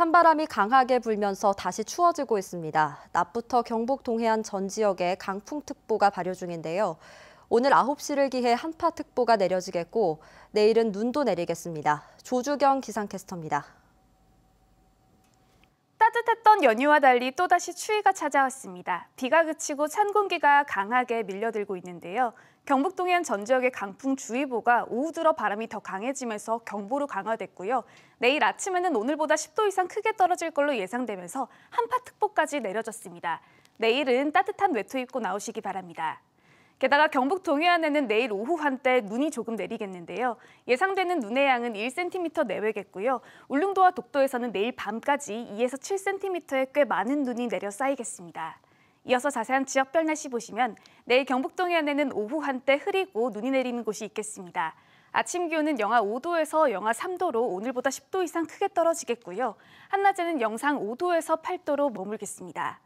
찬바람이 강하게 불면서 다시 추워지고 있습니다. 낮부터 경북 동해안 전 지역에 강풍특보가 발효 중인데요. 오늘 9시를 기해 한파특보가 내려지겠고 내일은 눈도 내리겠습니다. 조주경 기상캐스터입니다. 따뜻했던 연휴와 달리 또다시 추위가 찾아왔습니다. 비가 그치고 찬 공기가 강하게 밀려들고 있는데요. 경북 동해안 전 지역에 강풍주의보가 오후 들어 바람이 더 강해지면서 경보로 강화됐고요. 내일 아침에는 오늘보다 10도 이상 크게 떨어질 걸로 예상되면서 한파특보까지 내려졌습니다. 내일은 따뜻한 외투 입고 나오시기 바랍니다. 게다가 경북 동해안에는 내일 오후 한때 눈이 조금 내리겠는데요. 예상되는 눈의 양은 1cm 내외겠고요. 울릉도와 독도에서는 내일 밤까지 2에서 7cm의 꽤 많은 눈이 내려 쌓이겠습니다. 이어서 자세한 지역별 날씨 보시면 내일 경북 동해안에는 오후 한때 흐리고 눈이 내리는 곳이 있겠습니다. 아침 기온은 영하 5도에서 영하 3도로 오늘보다 10도 이상 크게 떨어지겠고요. 한낮에는 영상 5도에서 8도로 머물겠습니다.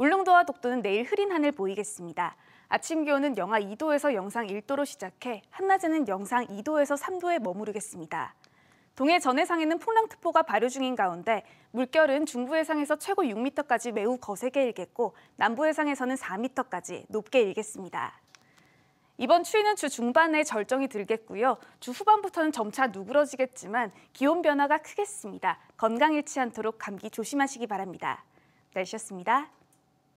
울릉도와 독도는 내일 흐린 하늘 보이겠습니다. 아침 기온은 영하 2도에서 영상 1도로 시작해 한낮에는 영상 2도에서 3도에 머무르겠습니다. 동해 전해상에는 풍랑특보가 발효 중인 가운데 물결은 중부 해상에서 최고 6m까지 매우 거세게 일겠고 남부 해상에서는 4m까지 높게 일겠습니다. 이번 추위는 주 중반에 절정이 들겠고요. 주 후반부터는 점차 누그러지겠지만 기온 변화가 크겠습니다. 건강 잃지 않도록 감기 조심하시기 바랍니다. 날씨였습니다.